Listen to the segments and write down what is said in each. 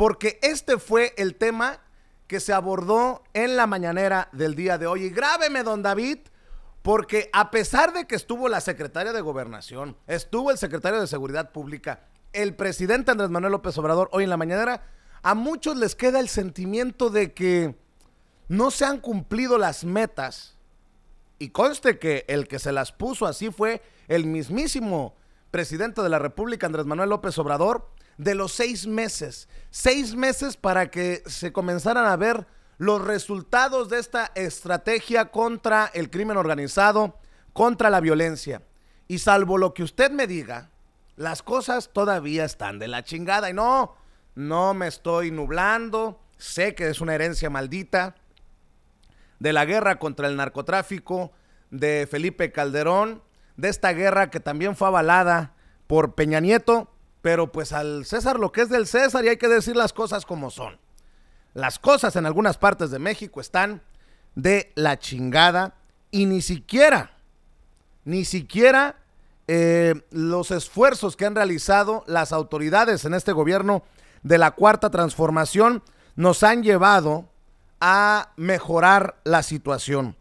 porque este fue el tema que se abordó en la mañanera del día de hoy. Y grábeme, don David, porque a pesar de que estuvo la secretaria de gobernación, estuvo el secretario de Seguridad Pública, el presidente Andrés Manuel López Obrador hoy en la mañanera, a muchos les queda el sentimiento de que no se han cumplido las metas. Y conste que el que se las puso así fue el mismísimo presidente de la República, Andrés Manuel López Obrador, de los seis meses. Seis meses para que se comenzaran a ver los resultados de esta estrategia contra el crimen organizado, contra la violencia. Y salvo lo que usted me diga, las cosas todavía están de la chingada. Y no, no me estoy nublando. Sé que es una herencia maldita de la guerra contra el narcotráfico de Felipe Calderón, de esta guerra que también fue avalada por Peña Nieto pero pues al César lo que es del César y hay que decir las cosas como son. Las cosas en algunas partes de México están de la chingada y ni siquiera, ni siquiera eh, los esfuerzos que han realizado las autoridades en este gobierno de la cuarta transformación nos han llevado a mejorar la situación.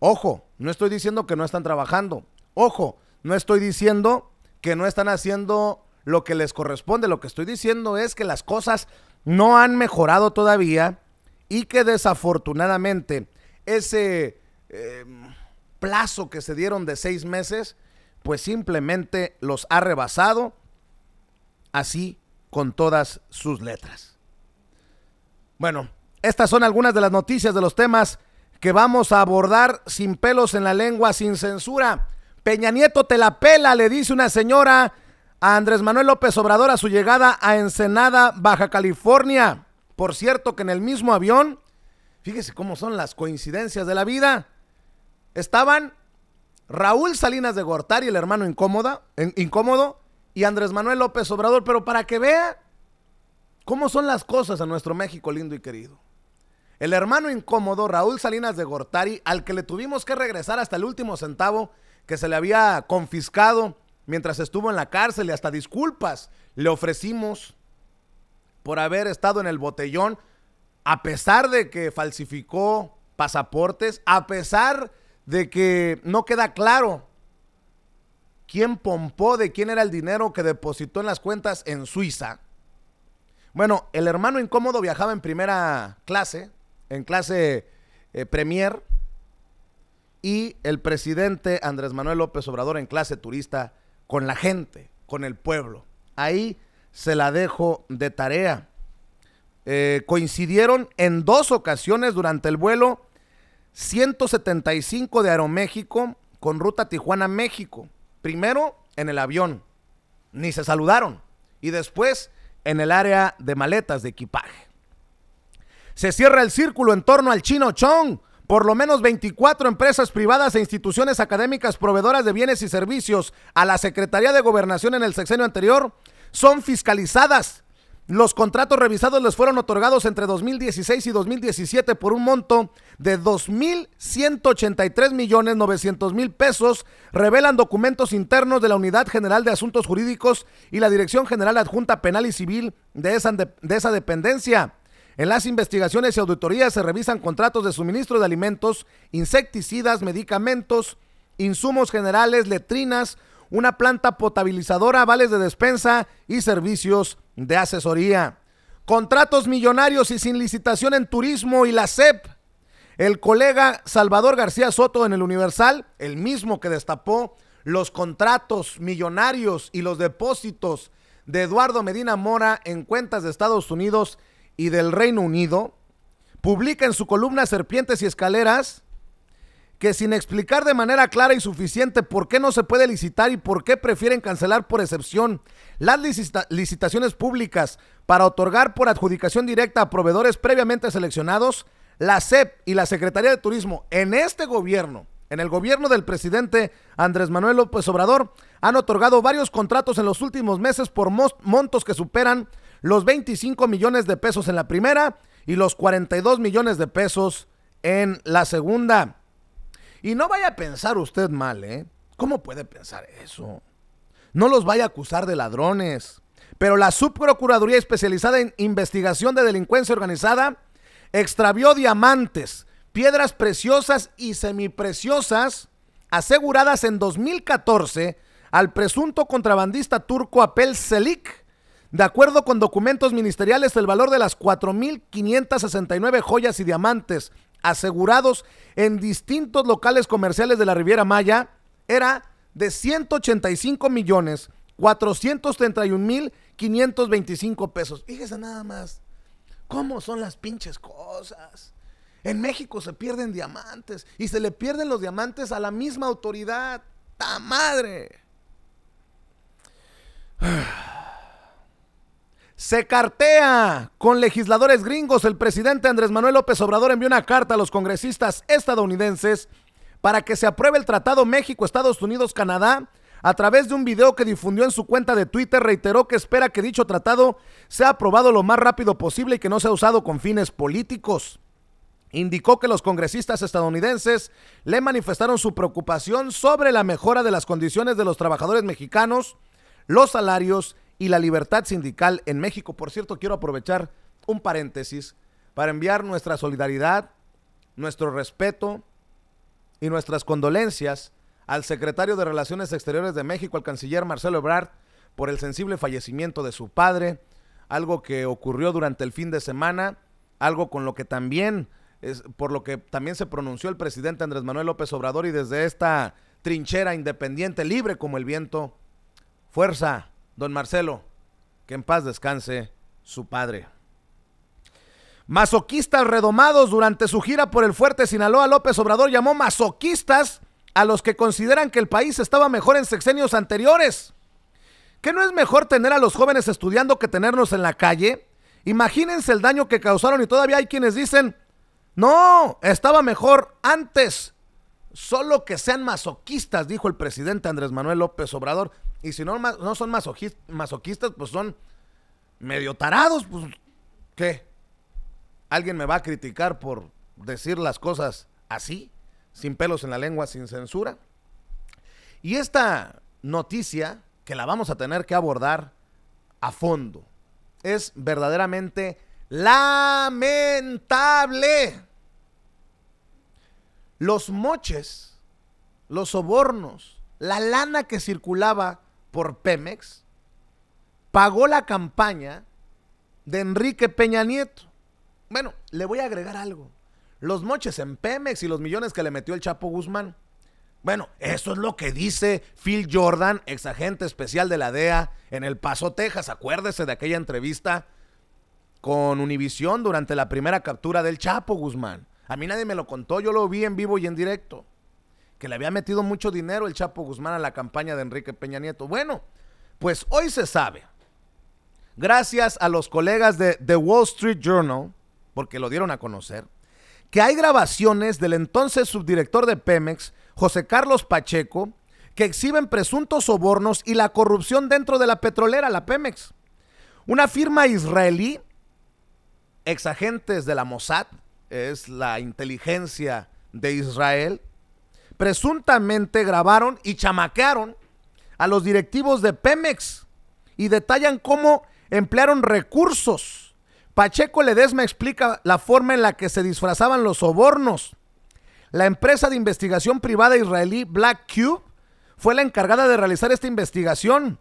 Ojo, no estoy diciendo que no están trabajando. Ojo, no estoy diciendo que no están haciendo lo que les corresponde. Lo que estoy diciendo es que las cosas no han mejorado todavía y que desafortunadamente ese eh, plazo que se dieron de seis meses, pues simplemente los ha rebasado así con todas sus letras. Bueno, estas son algunas de las noticias de los temas que vamos a abordar sin pelos en la lengua, sin censura. Peña Nieto te la pela, le dice una señora a Andrés Manuel López Obrador a su llegada a Ensenada, Baja California. Por cierto que en el mismo avión, fíjese cómo son las coincidencias de la vida, estaban Raúl Salinas de Gortari, el hermano incómodo, y Andrés Manuel López Obrador, pero para que vea cómo son las cosas en nuestro México lindo y querido. El hermano incómodo, Raúl Salinas de Gortari, al que le tuvimos que regresar hasta el último centavo que se le había confiscado mientras estuvo en la cárcel y hasta disculpas le ofrecimos por haber estado en el botellón, a pesar de que falsificó pasaportes, a pesar de que no queda claro quién pompó, de quién era el dinero que depositó en las cuentas en Suiza. Bueno, el hermano incómodo viajaba en primera clase, en clase eh, premier, y el presidente Andrés Manuel López Obrador en clase turista con la gente, con el pueblo. Ahí se la dejo de tarea. Eh, coincidieron en dos ocasiones durante el vuelo 175 de Aeroméxico con ruta Tijuana-México. Primero en el avión, ni se saludaron, y después en el área de maletas de equipaje. Se cierra el círculo en torno al chino Chong, por lo menos 24 empresas privadas e instituciones académicas proveedoras de bienes y servicios a la Secretaría de Gobernación en el sexenio anterior son fiscalizadas. Los contratos revisados les fueron otorgados entre 2016 y 2017 por un monto de 2,183,900,000 millones 900 mil pesos, revelan documentos internos de la Unidad General de Asuntos Jurídicos y la Dirección General Adjunta Penal y Civil de esa, de esa dependencia. En las investigaciones y auditorías se revisan contratos de suministro de alimentos, insecticidas, medicamentos, insumos generales, letrinas, una planta potabilizadora, vales de despensa y servicios de asesoría. Contratos millonarios y sin licitación en turismo y la SEP. El colega Salvador García Soto en el Universal, el mismo que destapó los contratos millonarios y los depósitos de Eduardo Medina Mora en cuentas de Estados Unidos y del Reino Unido, publica en su columna Serpientes y Escaleras que sin explicar de manera clara y suficiente por qué no se puede licitar y por qué prefieren cancelar por excepción las licitaciones públicas para otorgar por adjudicación directa a proveedores previamente seleccionados, la SEP y la Secretaría de Turismo en este gobierno, en el gobierno del presidente Andrés Manuel López Obrador, han otorgado varios contratos en los últimos meses por montos que superan los 25 millones de pesos en la primera y los 42 millones de pesos en la segunda. Y no vaya a pensar usted mal, ¿eh? ¿Cómo puede pensar eso? No los vaya a acusar de ladrones. Pero la Subprocuraduría Especializada en Investigación de Delincuencia Organizada extravió diamantes, piedras preciosas y semipreciosas aseguradas en 2014 al presunto contrabandista turco Apel Selik de acuerdo con documentos ministeriales, el valor de las 4.569 joyas y diamantes asegurados en distintos locales comerciales de la Riviera Maya era de 185 millones 431 mil 525 pesos. Fíjese nada más, ¿cómo son las pinches cosas? En México se pierden diamantes y se le pierden los diamantes a la misma autoridad. ¡Ta madre! Se cartea con legisladores gringos. El presidente Andrés Manuel López Obrador envió una carta a los congresistas estadounidenses para que se apruebe el Tratado México-Estados Unidos-Canadá. A través de un video que difundió en su cuenta de Twitter, reiteró que espera que dicho tratado sea aprobado lo más rápido posible y que no sea usado con fines políticos. Indicó que los congresistas estadounidenses le manifestaron su preocupación sobre la mejora de las condiciones de los trabajadores mexicanos, los salarios y la libertad sindical en México. Por cierto, quiero aprovechar un paréntesis para enviar nuestra solidaridad, nuestro respeto y nuestras condolencias al secretario de Relaciones Exteriores de México, al canciller Marcelo Ebrard, por el sensible fallecimiento de su padre, algo que ocurrió durante el fin de semana, algo con lo que también es, por lo que también se pronunció el presidente Andrés Manuel López Obrador y desde esta trinchera independiente, libre como el viento, fuerza don Marcelo, que en paz descanse su padre. Masoquistas redomados durante su gira por el fuerte Sinaloa, López Obrador llamó masoquistas a los que consideran que el país estaba mejor en sexenios anteriores. ¿Qué no es mejor tener a los jóvenes estudiando que tenernos en la calle? Imagínense el daño que causaron y todavía hay quienes dicen, no, estaba mejor antes. Solo que sean masoquistas, dijo el presidente Andrés Manuel López Obrador. Y si no, no son masoquistas, pues son medio tarados. Pues, ¿Qué? ¿Alguien me va a criticar por decir las cosas así? Sin pelos en la lengua, sin censura. Y esta noticia, que la vamos a tener que abordar a fondo, es verdaderamente lamentable. Los moches, los sobornos, la lana que circulaba por Pemex pagó la campaña de Enrique Peña Nieto. Bueno, le voy a agregar algo. Los moches en Pemex y los millones que le metió el Chapo Guzmán. Bueno, eso es lo que dice Phil Jordan, ex agente especial de la DEA en El Paso, Texas. Acuérdese de aquella entrevista con Univisión durante la primera captura del Chapo Guzmán. A mí nadie me lo contó, yo lo vi en vivo y en directo que le había metido mucho dinero el Chapo Guzmán a la campaña de Enrique Peña Nieto. Bueno, pues hoy se sabe, gracias a los colegas de The Wall Street Journal, porque lo dieron a conocer, que hay grabaciones del entonces subdirector de Pemex, José Carlos Pacheco, que exhiben presuntos sobornos y la corrupción dentro de la petrolera, la Pemex. Una firma israelí, ex agentes de la Mossad, es la inteligencia de Israel, presuntamente grabaron y chamaquearon a los directivos de Pemex y detallan cómo emplearon recursos. Pacheco Ledesma explica la forma en la que se disfrazaban los sobornos. La empresa de investigación privada israelí Black Cube fue la encargada de realizar esta investigación.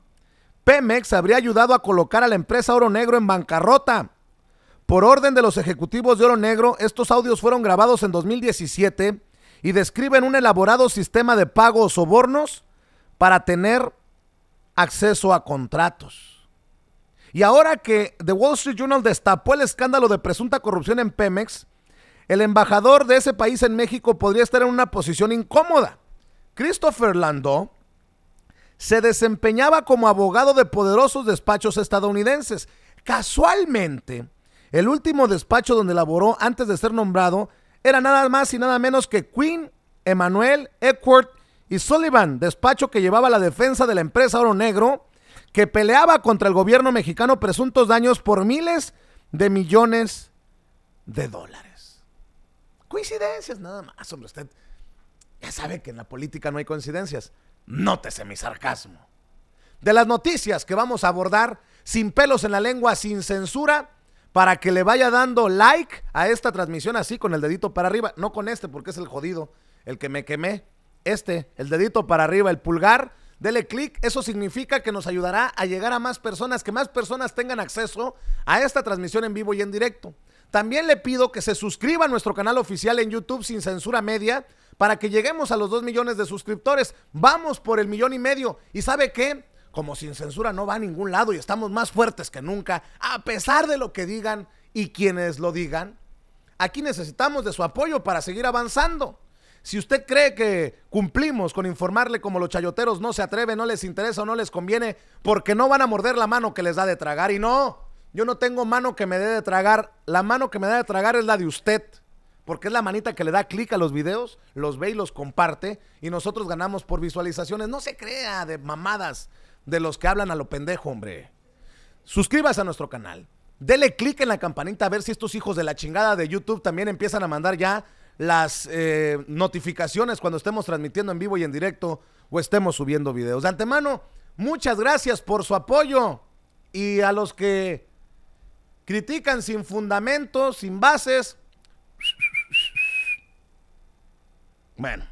Pemex habría ayudado a colocar a la empresa Oro Negro en bancarrota. Por orden de los ejecutivos de Oro Negro, estos audios fueron grabados en 2017 y describen un elaborado sistema de pago o sobornos para tener acceso a contratos. Y ahora que The Wall Street Journal destapó el escándalo de presunta corrupción en Pemex, el embajador de ese país en México podría estar en una posición incómoda. Christopher Landau se desempeñaba como abogado de poderosos despachos estadounidenses. Casualmente, el último despacho donde laboró antes de ser nombrado era nada más y nada menos que Quinn, Emanuel, Edward y Sullivan, despacho que llevaba la defensa de la empresa Oro Negro, que peleaba contra el gobierno mexicano presuntos daños por miles de millones de dólares. Coincidencias, nada más, hombre. Usted ya sabe que en la política no hay coincidencias. Nótese mi sarcasmo. De las noticias que vamos a abordar, sin pelos en la lengua, sin censura, para que le vaya dando like a esta transmisión así con el dedito para arriba, no con este porque es el jodido, el que me quemé, este, el dedito para arriba, el pulgar, dele clic, eso significa que nos ayudará a llegar a más personas, que más personas tengan acceso a esta transmisión en vivo y en directo. También le pido que se suscriba a nuestro canal oficial en YouTube sin censura media para que lleguemos a los 2 millones de suscriptores. Vamos por el millón y medio. ¿Y sabe qué? como sin censura no va a ningún lado y estamos más fuertes que nunca, a pesar de lo que digan y quienes lo digan. Aquí necesitamos de su apoyo para seguir avanzando. Si usted cree que cumplimos con informarle como los chayoteros no se atreven, no les interesa o no les conviene, porque no van a morder la mano que les da de tragar. Y no, yo no tengo mano que me dé de tragar. La mano que me da de tragar es la de usted. Porque es la manita que le da clic a los videos, los ve y los comparte. Y nosotros ganamos por visualizaciones. No se crea de mamadas de los que hablan a lo pendejo, hombre. Suscríbase a nuestro canal. Dele click en la campanita a ver si estos hijos de la chingada de YouTube también empiezan a mandar ya las eh, notificaciones cuando estemos transmitiendo en vivo y en directo o estemos subiendo videos. De antemano, muchas gracias por su apoyo y a los que critican sin fundamentos, sin bases. Bueno.